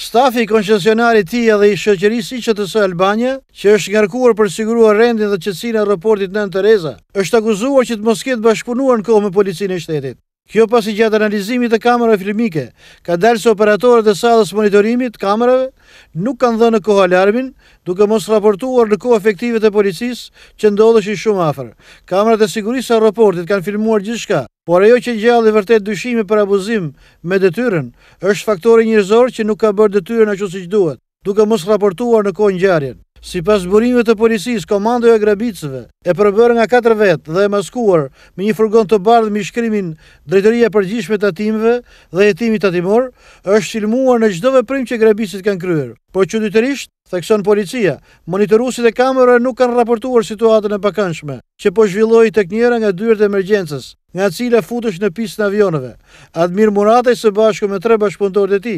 Stafi i koncesionarit ti edhe i shëqërisi që të së Albania, që është ngarkuar për siguruar rendin dhe qëtësin e reportit në në Tereza, është akuzuar që të mosket bashkëpunuar në kohë me policinë e shtetit. Kjo pas i gjatë analizimit të kamerëve filmike, ka dalë se operatorët e salës monitorimit kamerëve nuk kanë dhënë në kohë alarmin, duke mos raportuar në kohë efektive të policis që ndodhësh i shumë afer. Kamerët e sigurisë e aeroportit kanë filmuar gjithë shka, por ajo që gjallë i vërtet dushimi për abuzim me detyren, është faktori njërzor që nuk ka bërë detyren a që si që duhet, duke mos raportuar në kohë njëjarjen. Si pas burimit të polisis, komandoj e grabicëve e përbër nga 4 vetë dhe e maskuar me një furgon të bardhë shkrymin drejtëria përgjishme të atimve dhe jetimit atimor, është silmuar në gjdove prim që grabicit kanë kryer. Por që dytërisht? thekson policia, monitorusit e kamerë nuk kanë raportuar situatën e pakënshme, që po zhvilloj të kënjera nga dyrët e emergjensës, nga cila futësh në pisë në avionëve. Admir Murataj së bashku me tre bashkëpunëtorët e ti,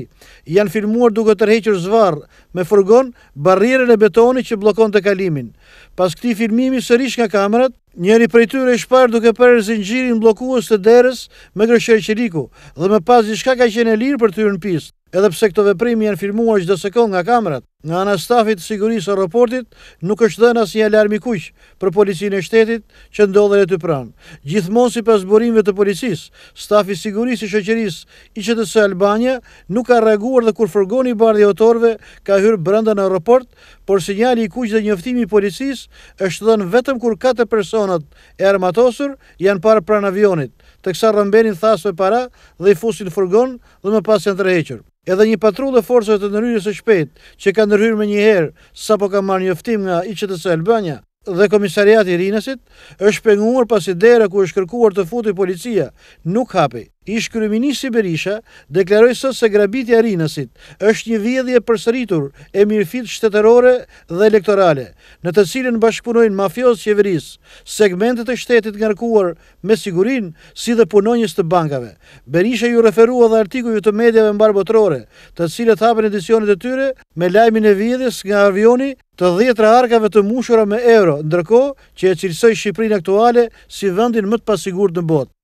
janë filmuar duke rheqër zvarë me furgon barriere në betoni që blokon të kalimin. Pas këti filmimi sërish nga kamerat, njeri prej tyre i shparë duke përër zingjirin blokuës të derës me grëshërë qëriku dhe me pas një shka ka qene lirë për tyrë në edhe pse këto veprimi janë filmuar gjithë sekon nga kamerat, Në stafit sigurisë aeroportit nuk është dhënë një alarm i kuq për policinë e shtetit që ndodhen aty pranë. Gjithmonë sipas burimeve të policisë, stafi i sigurisë së shoqërisë i qytetit të nuk ka reaguar dhe kur furgoni bardhë autorëve ka hyrë brenda në aeroport, por sinjali i kuq dhe njoftimi i policisë është dhënë vetëm kur katër personat e armatosur janë parë pranë avionit, teksa kësa rëmbenin me para dhe i fusin furgon dhe më pas janë tërhequr. Edhe një patrullë e forësëve të nërujës e shpetë që ka ndërhyrë më një herë sa po ka marrë njoftim nga IQTS Albania dhe komisariati i Rinasit, është penguar pasi dera ku është kërkuar të futi policia nuk hapi. Ish kryeministri Berisha deklaroi sot se grabitja e Rinasit është një vjedhje përsëritur e mirëfit shtetërore dhe elektorale, në të cilën bashkëpunojnë mafiozë qeveris, segmentet e shtetit ngarkuar me sigurinë si dhe punonjës të bankave. Berisha ju referua dhe artikujve të medjave mbarbotrore, të cilët hapen edicionet e tyre me lajmin e vjedhjes nga avioni të dhjetra arkave të mushura me euro, ndërko që e cilësoj Shqipërinë aktuale si vendin më të pasigurt në botë.